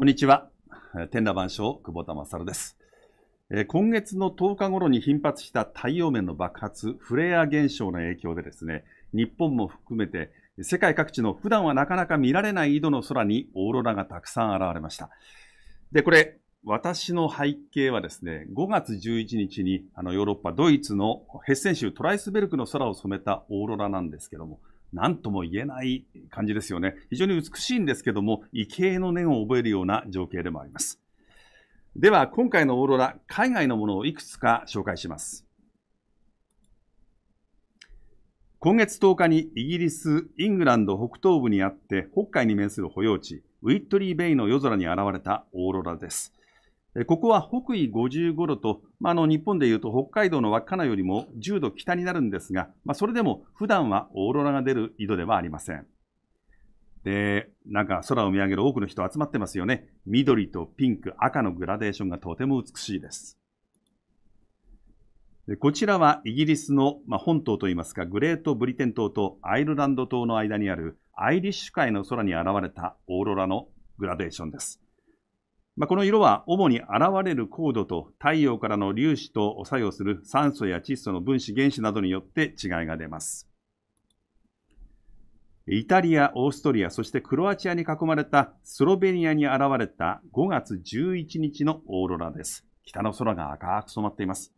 こんにちは。天羅万象、久保田勝です。今月の10日頃に頻発した太陽面の爆発、フレア現象の影響でですね、日本も含めて世界各地の普段はなかなか見られない緯度の空にオーロラがたくさん現れました。で、これ、私の背景はですね、5月11日にあのヨーロッパ、ドイツのヘッセン州トライスベルクの空を染めたオーロラなんですけども、何とも言えない感じですよね。非常に美しいんですけども、畏敬の念を覚えるような情景でもあります。では、今回のオーロラ、海外のものをいくつか紹介します。今月10日にイギリス、イングランド北東部にあって、北海に面する保養地、ウィットリー・ベイの夜空に現れたオーロラです。ここは北緯55度と、まあ、の日本でいうと北海道の稚内よりも10度北になるんですが、まあ、それでも普段はオーロラが出る井戸ではありません。で、なんか空を見上げる多くの人集まってますよね。緑とピンク、赤のグラデーションがとても美しいです。でこちらはイギリスの、まあ、本島といいますか、グレートブリテン島とアイルランド島の間にあるアイリッシュ海の空に現れたオーロラのグラデーションです。まあ、この色は主に現れる高度と太陽からの粒子と作用する酸素や窒素の分子原子などによって違いが出ます。イタリア、オーストリア、そしてクロアチアに囲まれたスロベニアに現れた5月11日のオーロラです。北の空が赤く染まっています。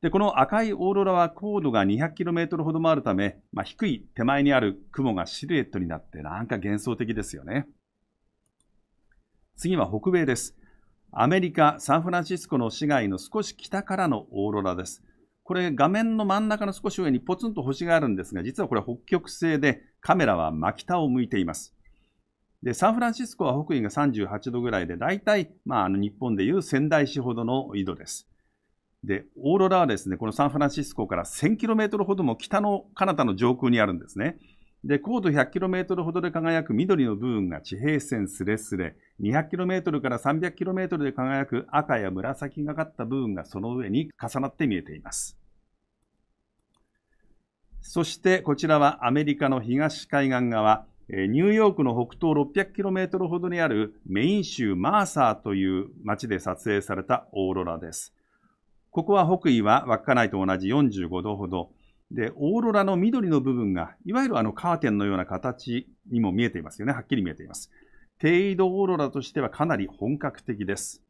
で、この赤いオーロラは高度が 200km ほどもあるため、まあ、低い手前にある雲がシルエットになってなんか幻想的ですよね。次は北米です。アメリカ・サンフランシスコの市街の少し北からのオーロラです。これ画面の真ん中の少し上にポツンと星があるんですが、実はこれ北極星でカメラは真北を向いています。で、サンフランシスコは北緯が38度ぐらいで、大体、まあ、あの日本でいう仙台市ほどの緯度です。で、オーロラはですね、このサンフランシスコから1000キロメートルほども北の彼方の上空にあるんですね。で、高度 100km ほどで輝く緑の部分が地平線すれすれ、200km から 300km で輝く赤や紫がかった部分がその上に重なって見えています。そしてこちらはアメリカの東海岸側、ニューヨークの北東 600km ほどにあるメイン州マーサーという町で撮影されたオーロラです。ここは北緯は稚内と同じ45度ほど。で、オーロラの緑の部分が、いわゆるあのカーテンのような形にも見えていますよね。はっきり見えています。低緯度オーロラとしてはかなり本格的です。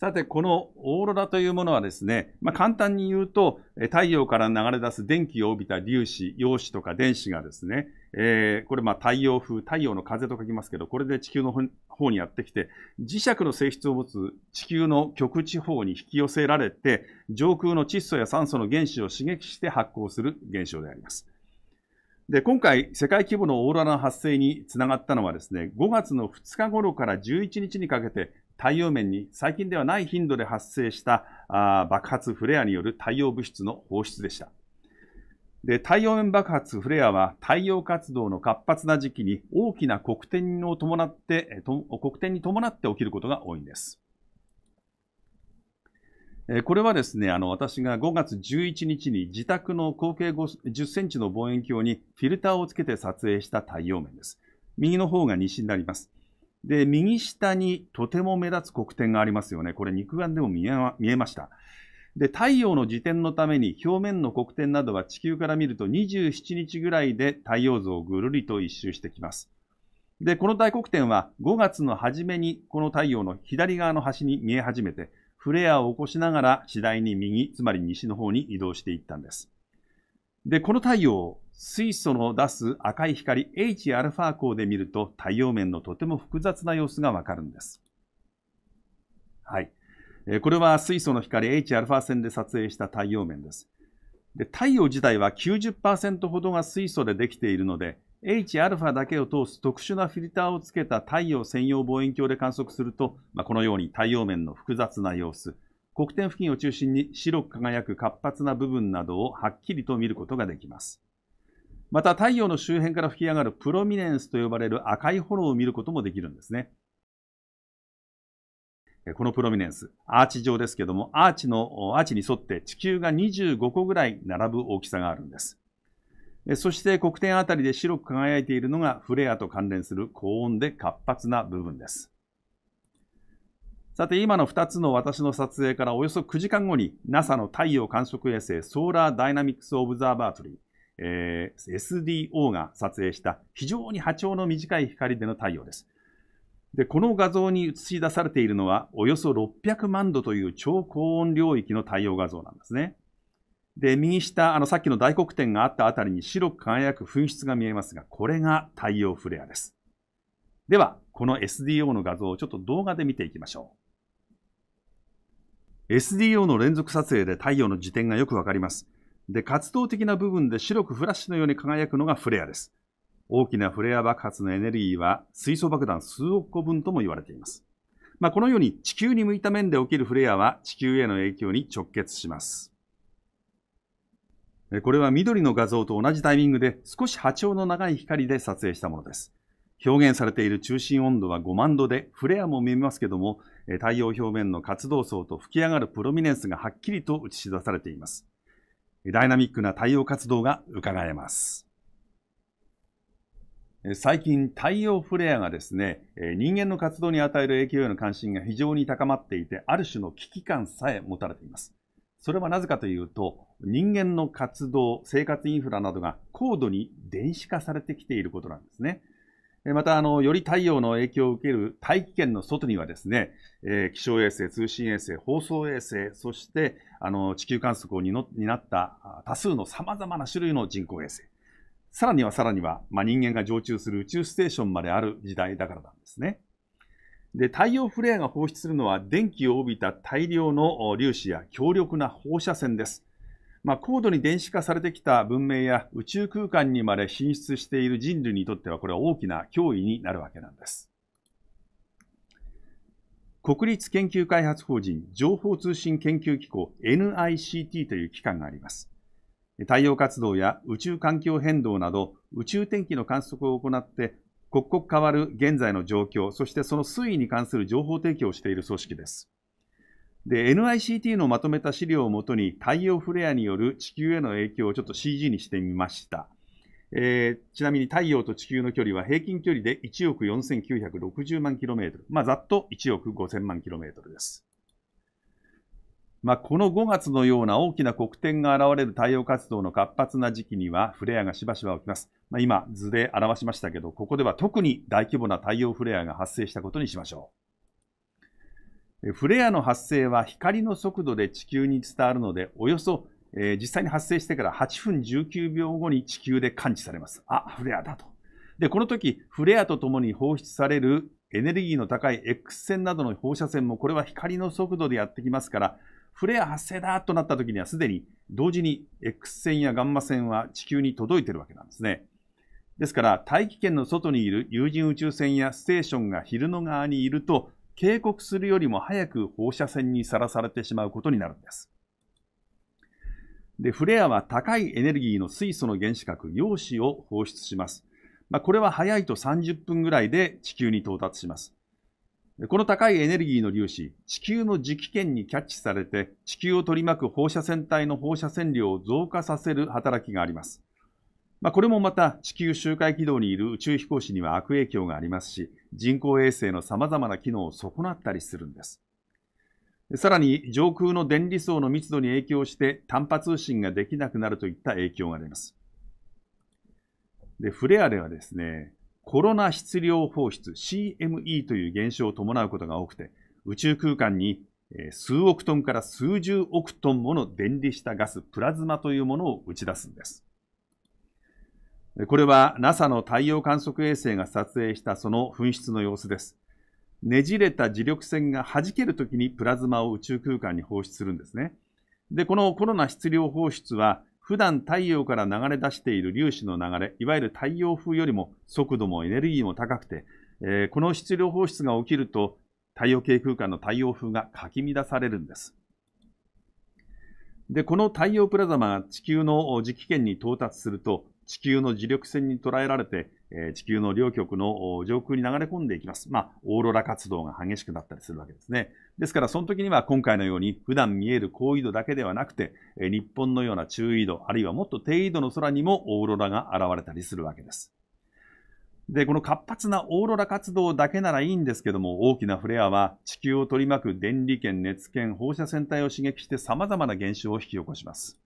さて、このオーロラというものはですね、まあ、簡単に言うと、太陽から流れ出す電気を帯びた粒子、陽子とか電子がですね、えー、これま太陽風、太陽の風と書きますけど、これで地球の方にやってきて、磁石の性質を持つ地球の極地方に引き寄せられて、上空の窒素や酸素の原子を刺激して発光する現象であります。で、今回、世界規模のオーロラの発生につながったのはですね、5月の2日頃から11日にかけて、太陽面に最近ではない頻度で発生したあ爆発フレアによる太陽物質の放出でした。で、太陽面爆発フレアは太陽活動の活発な時期に大きな黒点を伴って、黒点に伴って起きることが多いんです。これはですね、あの、私が5月11日に自宅の口径10センチの望遠鏡にフィルターをつけて撮影した太陽面です。右の方が西になります。で、右下にとても目立つ黒点がありますよね。これ肉眼でも見えました。で、太陽の自転のために表面の黒点などは地球から見ると27日ぐらいで太陽像をぐるりと一周してきます。で、この大黒点は5月の初めにこの太陽の左側の端に見え始めて、フレアを起こしながら次第に右、つまり西の方に移動していったんです。で、この太陽を水素の出す赤い光 Hα 光で見ると太陽面のとても複雑な様子がわかるんです。はい。これは水素の光 Hα 線で撮影した太陽面です。で太陽自体は90%ほどが水素でできているので、Hα だけを通す特殊なフィルターをつけた太陽専用望遠鏡で観測すると、まあ、このように太陽面の複雑な様子、黒点付近を中心に白く輝く活発な部分などをはっきりと見ることができます。また太陽の周辺から吹き上がるプロミネンスと呼ばれる赤い炎を見ることもできるんですね。このプロミネンス、アーチ状ですけども、アーチの、アーチに沿って地球が25個ぐらい並ぶ大きさがあるんです。そして黒点あたりで白く輝いているのがフレアと関連する高温で活発な部分です。さて今の2つの私の撮影からおよそ9時間後に NASA の太陽観測衛星ソーラーダイナミクスオブザーバートリー、えー、SDO が撮影した非常に波長の短い光での太陽です。でこの画像に映し出されているのは、およそ600万度という超高温領域の太陽画像なんですね。で右下、あのさっきの大黒点があったあたりに白く輝く噴出が見えますが、これが太陽フレアです。では、この SDO の画像をちょっと動画で見ていきましょう。SDO の連続撮影で太陽の時点がよくわかります。で、活動的な部分で白くフラッシュのように輝くのがフレアです。大きなフレア爆発のエネルギーは水素爆弾数億個分とも言われています。まあ、このように地球に向いた面で起きるフレアは地球への影響に直結します。これは緑の画像と同じタイミングで少し波長の長い光で撮影したものです。表現されている中心温度は5万度でフレアも見えますけども太陽表面の活動層と吹き上がるプロミネンスがはっきりと映し出されています。ダイナミックな太陽活動が伺えます。最近、太陽フレアがですね、人間の活動に与える影響への関心が非常に高まっていて、ある種の危機感さえ持たれています。それはなぜかというと、人間の活動、生活インフラなどが高度に電子化されてきていることなんですね。また、あの、より太陽の影響を受ける大気圏の外にはですね、え気象衛星、通信衛星、放送衛星、そして、あの、地球観測を担った多数の様々な種類の人工衛星。さらにはさらには、まあ、人間が常駐する宇宙ステーションまである時代だからなんですね。で、太陽フレアが放出するのは電気を帯びた大量の粒子や強力な放射線です。まあ、高度に電子化されてきた文明や宇宙空間にまで進出している人類にとってはこれは大きな脅威になるわけなんです。国立研究開発法人情報通信研究機構 NICT という機関があります。太陽活動や宇宙環境変動など宇宙天気の観測を行って刻々変わる現在の状況、そしてその推移に関する情報提供をしている組織です。で、NICT のまとめた資料をもとに太陽フレアによる地球への影響をちょっと CG にしてみました。えー、ちなみに太陽と地球の距離は平均距離で1億4960万キロメートル。まあ、ざっと1億5000万キロメートルです。まあ、この5月のような大きな黒点が現れる太陽活動の活発な時期にはフレアがしばしば起きます。まあ、今、図で表しましたけど、ここでは特に大規模な太陽フレアが発生したことにしましょう。フレアの発生は光の速度で地球に伝わるので、およそ、えー、実際に発生してから8分19秒後に地球で感知されます。あ、フレアだと。で、この時、フレアとともに放出されるエネルギーの高い X 線などの放射線もこれは光の速度でやってきますから、フレア発生だとなった時にはすでに同時に X 線やガンマ線は地球に届いているわけなんですね。ですから大気圏の外にいる有人宇宙船やステーションが昼の側にいると警告するよりも早く放射線にさらされてしまうことになるんです。でフレアは高いエネルギーの水素の原子核陽子を放出します。まあ、これは早いと30分ぐらいで地球に到達します。この高いエネルギーの粒子、地球の磁気圏にキャッチされて、地球を取り巻く放射線体の放射線量を増加させる働きがあります。まあ、これもまた地球周回軌道にいる宇宙飛行士には悪影響がありますし、人工衛星の様々な機能を損なったりするんです。さらに上空の電離層の密度に影響して短波通信ができなくなるといった影響があります。で、フレアではですね、コロナ質量放出 CME という現象を伴うことが多くて、宇宙空間に数億トンから数十億トンもの電離したガス、プラズマというものを打ち出すんです。これは NASA の太陽観測衛星が撮影したその噴出の様子です。ねじれた磁力線が弾けるときにプラズマを宇宙空間に放出するんですね。で、このコロナ質量放出は普段太陽から流れ出している粒子の流れ、いわゆる太陽風よりも速度もエネルギーも高くて、えー、この質量放出が起きると太陽系空間の太陽風がかき乱されるんです。で、この太陽プラズマが地球の磁気圏に到達すると、地球の磁力線に捉えられて、え地球の両極の上空に流れ込んでいきます。まあ、オーロラ活動が激しくなったりするわけですね。ですから、その時には今回のように、普段見える高緯度だけではなくて、え日本のような中緯度、あるいはもっと低緯度の空にもオーロラが現れたりするわけです。で、この活発なオーロラ活動だけならいいんですけども、大きなフレアは地球を取り巻く電離圏、熱圏、放射線帯を刺激して様々な現象を引き起こします。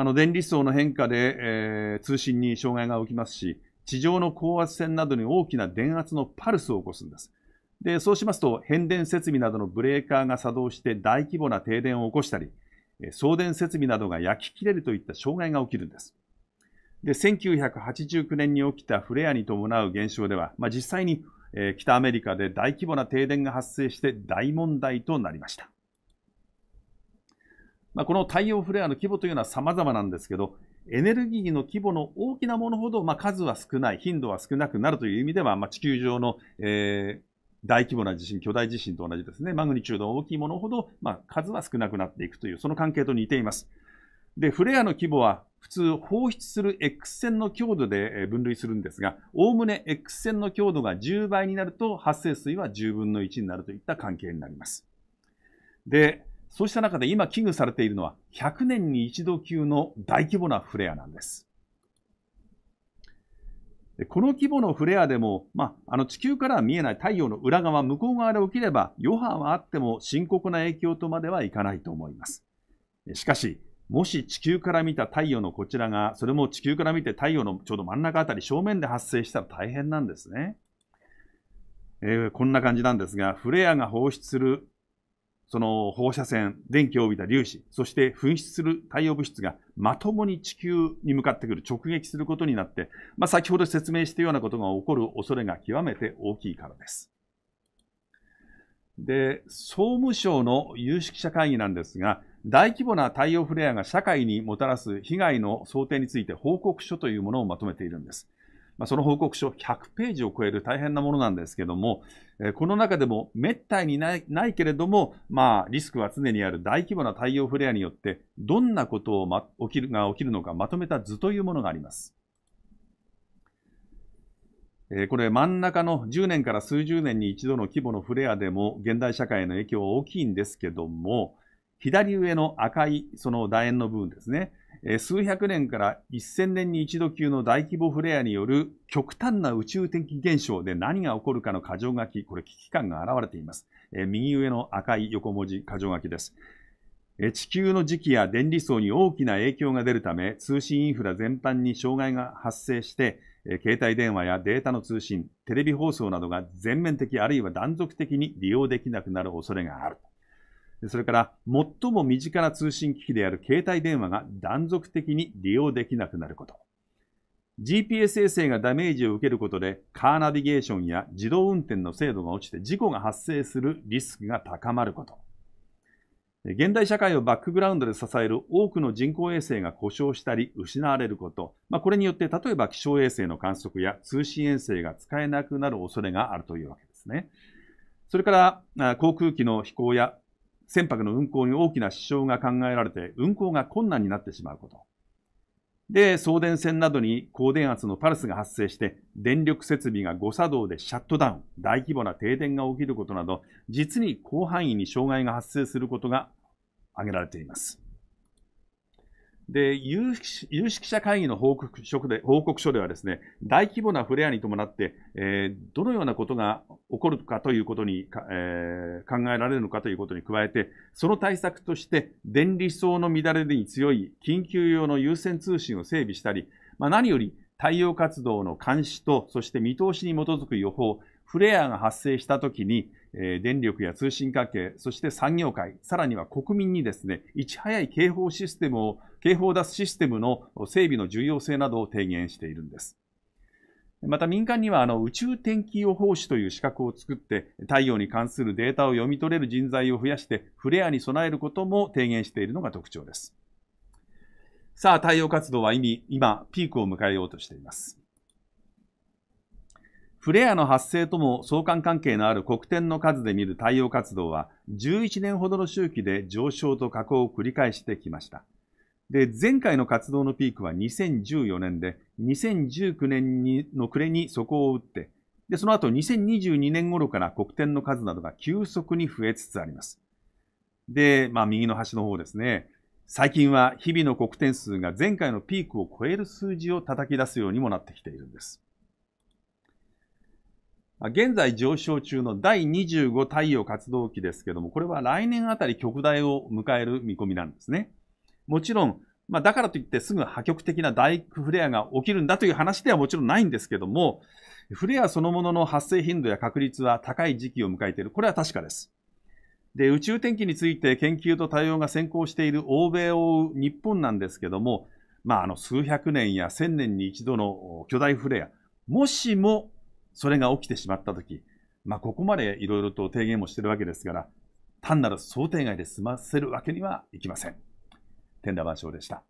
あの電離層の変化で、えー、通信に障害が起きますし、地上の高圧線などに大きな電圧のパルスを起こすんです。でそうしますと、変電設備などのブレーカーが作動して大規模な停電を起こしたり、送電設備などが焼き切れるといった障害が起きるんです。で1989年に起きたフレアに伴う現象では、まあ、実際に、えー、北アメリカで大規模な停電が発生して大問題となりました。まあ、この太陽フレアの規模というのは様々なんですけど、エネルギーの規模の大きなものほど、まあ、数は少ない、頻度は少なくなるという意味では、まあ、地球上の、えー、大規模な地震、巨大地震と同じですね、マグニチュードの大きいものほど、まあ、数は少なくなっていくという、その関係と似ています。で、フレアの規模は普通放出する X 線の強度で分類するんですが、おおむね X 線の強度が10倍になると発生水は10分の1になるといった関係になります。で、そうした中で今危惧されているのは100年に一度級の大規模なフレアなんです。この規模のフレアでも、まあ、あの地球からは見えない太陽の裏側、向こう側で起きれば余波はあっても深刻な影響とまではいかないと思います。しかし、もし地球から見た太陽のこちらが、それも地球から見て太陽のちょうど真ん中あたり正面で発生したら大変なんですね。えー、こんな感じなんですが、フレアが放出するその放射線、電気を帯びた粒子、そして噴出する太陽物質がまともに地球に向かってくる、直撃することになって、まあ、先ほど説明したようなことが起こる恐れが極めて大きいからです。で、総務省の有識者会議なんですが、大規模な太陽フレアが社会にもたらす被害の想定について報告書というものをまとめているんです。まあ、その報告書100ページを超える大変なものなんですけども、えこの中でも滅多にないないけれども、まあ、リスクは常にある大規模な太陽フレアによってどんなことを、ま、起きるが起きるのかまとめた図というものがあります。えこれ真ん中の10年から数十年に一度の規模のフレアでも現代社会への影響は大きいんですけども左上の赤いその楕円の部分ですね数百年から1000年に一度級の大規模フレアによる極端な宇宙的現象で何が起こるかの箇条書き、これ危機感が現れています。右上の赤い横文字箇条書きです。地球の磁気や電離層に大きな影響が出るため、通信インフラ全般に障害が発生して、携帯電話やデータの通信、テレビ放送などが全面的あるいは断続的に利用できなくなる恐れがある。それから最も身近な通信機器である携帯電話が断続的に利用できなくなること。GPS 衛星がダメージを受けることで、カーナビゲーションや自動運転の精度が落ちて事故が発生するリスクが高まること。現代社会をバックグラウンドで支える多くの人工衛星が故障したり失われること、まあ、これによって例えば気象衛星の観測や通信衛星が使えなくなる恐れがあるというわけですね。それから航空機の飛行や船舶の運航に大きな支障が考えられて、運航が困難になってしまうこと。で、送電線などに高電圧のパルスが発生して、電力設備が誤作動でシャットダウン、大規模な停電が起きることなど、実に広範囲に障害が発生することが挙げられています。で有識者会議の報告書で報告書ではですね大規模なフレアに伴って、えー、どのようなことが起こるかということにか、えー、考えられるのかということに加えてその対策として電離層の乱れに強い緊急用の優先通信を整備したり、まあ、何より太陽活動の監視とそして見通しに基づく予報フレアが発生したときに電力や通信関係、そして産業界、さらには国民にですね、いち早い警報システムを、警報を出すシステムの整備の重要性などを提言しているんです。また民間にはあの宇宙天気予報士という資格を作って太陽に関するデータを読み取れる人材を増やしてフレアに備えることも提言しているのが特徴です。さあ、太陽活動は今、ピークを迎えようとしています。フレアの発生とも相関関係のある黒点の数で見る太陽活動は11年ほどの周期で上昇と下降を繰り返してきました。で、前回の活動のピークは2014年で、2019年にの暮れに底を打って、で、その後2022年頃から黒点の数などが急速に増えつつあります。で、まあ右の端の方ですね。最近は日々の黒点数が前回のピークを超える数字を叩き出すようにもなってきているんです。現在上昇中の第25太陽活動期ですけども、これは来年あたり極大を迎える見込みなんですね。もちろん、まあ、だからといってすぐ破局的な大フレアが起きるんだという話ではもちろんないんですけども、フレアそのものの発生頻度や確率は高い時期を迎えている。これは確かです。で、宇宙天気について研究と対応が先行している欧米を追う日本なんですけども、まあ、あの数百年や千年に一度の巨大フレア、もしもそれが起きてしまったとき、まあ、ここまでいろいろと提言もしているわけですから、単なる想定外で済ませるわけにはいきません。天田万象でした。